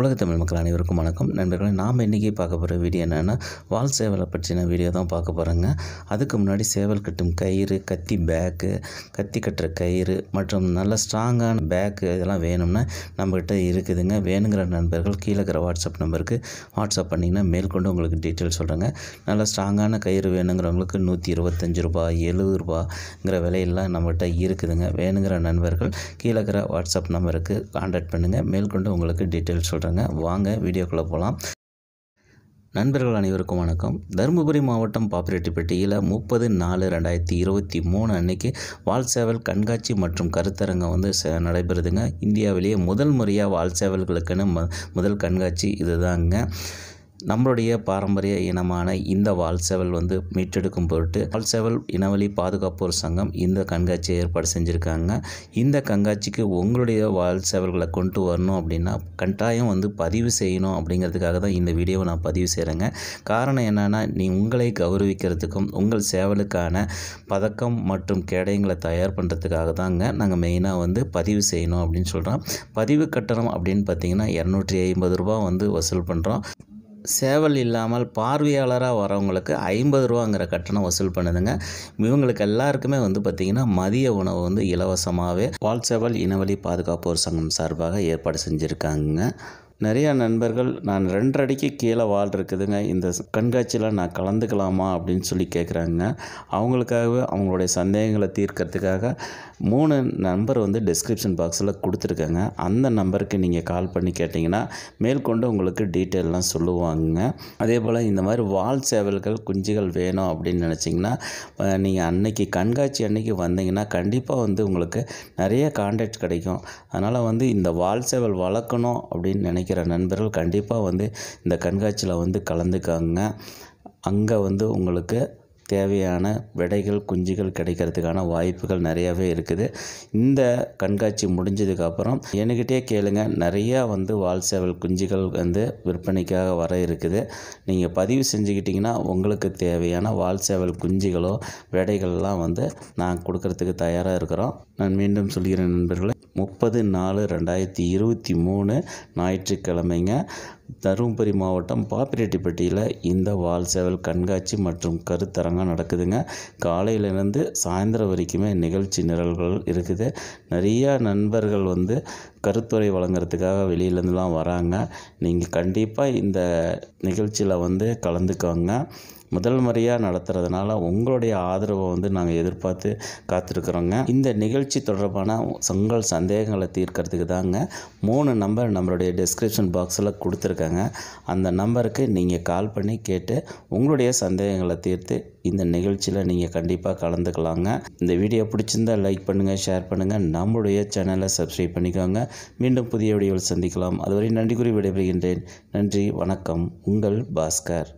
உலக தமிழ் மக்கள் அனைவருக்கும் வணக்கம் நண்பர்களே நாம் இன்றைக்கி பார்க்க போகிற வீடியோ என்னென்னா வால் சேவலை பற்றின வீடியோ தான் பார்க்க போகிறேங்க அதுக்கு முன்னாடி சேவல் கட்டும் கயிறு கத்தி பேக்கு கத்தி கட்டுற கயிறு மற்றும் நல்ல ஸ்ட்ராங்கான பேக்கு இதெல்லாம் வேணும்னா நம்மக்கிட்ட இருக்குதுங்க வேணுங்கிற நண்பர்கள் கீழே இருக்கிற வாட்ஸ்அப் நம்பருக்கு வாட்ஸ்அப் பண்ணிங்கன்னா மேற்கொண்டு உங்களுக்கு டீட்டெயில் சொல்கிறேங்க நல்ல ஸ்ட்ராங்கான கயிறு வேணுங்கிறவங்களுக்கு நூற்றி இருபத்தஞ்சி ரூபா எழுபது ரூபாங்கிற விலையெல்லாம் நம்மகிட்ட இருக்குதுங்க வேணுங்கிற நண்பர்கள் கீழே இருக்கிற வாட்ஸ்அப் நம்பருக்கு கான்டாக்ட் பண்ணுங்கள் மேற்கொண்டு உங்களுக்கு டீட்டெயில் சொல்கிறேன் சொல்கிறேங்க வாங்க வீடியோக்குள்ளே போகலாம் நண்பர்கள் அனைவருக்கும் வணக்கம் தருமபுரி மாவட்டம் பாப்பிரெட்டிப்பட்டியில் முப்பது நாலு ரெண்டாயிரத்தி இருபத்தி மூணு அன்னைக்கு வால்சேவல் கண்காட்சி மற்றும் கருத்தரங்கம் வந்து நடைபெறுதுங்க இந்தியாவிலேயே முதல் முறையாக வால்சேவல்களுக்குன்னு முதல் கண்காட்சி இதுதாங்க நம்மளுடைய பாரம்பரிய இனமான இந்த வால்செவல் வந்து மீட்டெடுக்கும் பொருட்டு வால்செவல் இனவழி பாதுகாப்போர் சங்கம் இந்த கண்காட்சியை ஏற்பாடு செஞ்சுருக்காங்க இந்த கண்காட்சிக்கு உங்களுடைய வால்செவல்களை கொண்டு வரணும் அப்படின்னா கட்டாயம் வந்து பதிவு செய்யணும் அப்படிங்கிறதுக்காக தான் இந்த வீடியோவை நான் பதிவு செய்கிறேங்க காரணம் என்னென்னா நீ உங்களை கௌரவிக்கிறதுக்கும் உங்கள் சேவலுக்கான பதக்கம் மற்றும் கேடயங்களை தயார் பண்ணுறதுக்காக தாங்க நாங்கள் மெயினாக வந்து பதிவு செய்யணும் அப்படின்னு சொல்கிறோம் பதிவு கட்டணம் அப்படின்னு பார்த்தீங்கன்னா இரநூற்றி ஐம்பது ரூபா வந்து வசூல் பண்ணுறோம் சேவல் இல்லாமல் பார்வையாளராக வரவங்களுக்கு ஐம்பது ரூபாங்கிற கட்டணம் வசூல் பண்ணுதுங்க இவங்களுக்கு எல்லாருக்குமே வந்து பார்த்திங்கன்னா மதிய உணவு வந்து இலவசமாகவே சேவல் இனவழி பாதுகாப்போர் சங்கம் சார்பாக ஏற்பாடு செஞ்சுருக்காங்க நிறையா நண்பர்கள் நான் ரெண்டரைக்கு கீழே வால் இந்த கண்காட்சியில் நான் கலந்துக்கலாமா அப்படின்னு சொல்லி கேட்குறாங்க அவங்களுக்காகவே அவங்களுடைய சந்தேகங்களை தீர்க்கறதுக்காக மூணு நம்பர் வந்து டிஸ்கிரிப்ஷன் பாக்ஸில் கொடுத்துருக்காங்க அந்த நம்பருக்கு நீங்கள் கால் பண்ணி கேட்டிங்கன்னா மேற்கொண்டு உங்களுக்கு டீட்டெயிலெலாம் சொல்லுவாங்க அதே போல் இந்த மாதிரி வால் சேவல்கள் குஞ்சுகள் வேணும் அப்படின்னு நினச்சிங்கன்னா நீங்கள் அன்னைக்கு கண்காட்சி அன்னைக்கு வந்தீங்கன்னா கண்டிப்பாக வந்து உங்களுக்கு நிறைய கான்டாக்ட் கிடைக்கும் அதனால் வந்து இந்த வால் சேவல் வளர்க்கணும் அப்படின்னு நினைக்க படிக்கிற நண்பர்கள் கண்டிப்பாக வந்து இந்த கண்காட்சியில் வந்து கலந்துக்காங்க அங்கே வந்து உங்களுக்கு தேவையான விடைகள் குஞ்சுகள் கிடைக்கிறதுக்கான வாய்ப்புகள் நிறையாவே இருக்குது இந்த கண்காட்சி முடிஞ்சதுக்கப்புறம் என்னக்கிட்டே கேளுங்க நிறையா வந்து வால்சேவல் குஞ்சுகள் வந்து விற்பனைக்காக வர இருக்குது நீங்கள் பதிவு செஞ்சுக்கிட்டிங்கன்னா உங்களுக்கு தேவையான வால் சேவல் குஞ்சுகளோ விடைகள்லாம் வந்து நான் கொடுக்கறதுக்கு தயாராக இருக்கிறோம் நான் மீண்டும் சொல்கிறேன் நண்பர்களே முப்பது நாலு ரெண்டாயிரத்தி இருபத்தி மூணு ஞாயிற்றுக்கிழமைங்க தருமபுரி மாவட்டம் பாப்பிரெட்டிப்பட்டியில் இந்த வால் சேவல் கண்காட்சி மற்றும் கருத்தரங்கம் நடக்குதுங்க காலையிலேருந்து சாயந்தரம் வரைக்குமே நிகழ்ச்சி நிரல்கள் இருக்குது நிறையா நண்பர்கள் வந்து கருத்துரை வழங்குறதுக்காக வெளியிலேருந்துலாம் வராங்க நீங்கள் கண்டிப்பாக இந்த நிகழ்ச்சியில் வந்து கலந்துக்கோங்க முதல் முறையாக நடத்துகிறதுனால உங்களுடைய ஆதரவை வந்து நாங்கள் எதிர்பார்த்து காத்திருக்கிறோங்க இந்த நிகழ்ச்சி தொடர்பான உங்கள் சந்தேகங்களை தீர்க்கறதுக்கு தாங்க மூணு நம்பர் நம்மளுடைய டிஸ்கிரிப்ஷன் பாக்ஸில் கொடுத்துருக்காங்க அந்த நம்பருக்கு நீங்கள் கால் பண்ணி கேட்டு உங்களுடைய சந்தேகங்களை தீர்த்து இந்த நிகழ்ச்சியில் நீங்கள் கண்டிப்பாக கலந்துக்கலாங்க இந்த வீடியோ பிடிச்சிருந்தால் லைக் பண்ணுங்கள் ஷேர் பண்ணுங்கள் நம்மளுடைய சேனலை சப்ஸ்கிரைப் பண்ணிக்கோங்க மீண்டும் புதிய வீடியோவில் சந்திக்கலாம் அதுவரை நன்றி கூறி விடைபெறுகின்றேன் நன்றி வணக்கம் உங்கள் பாஸ்கர்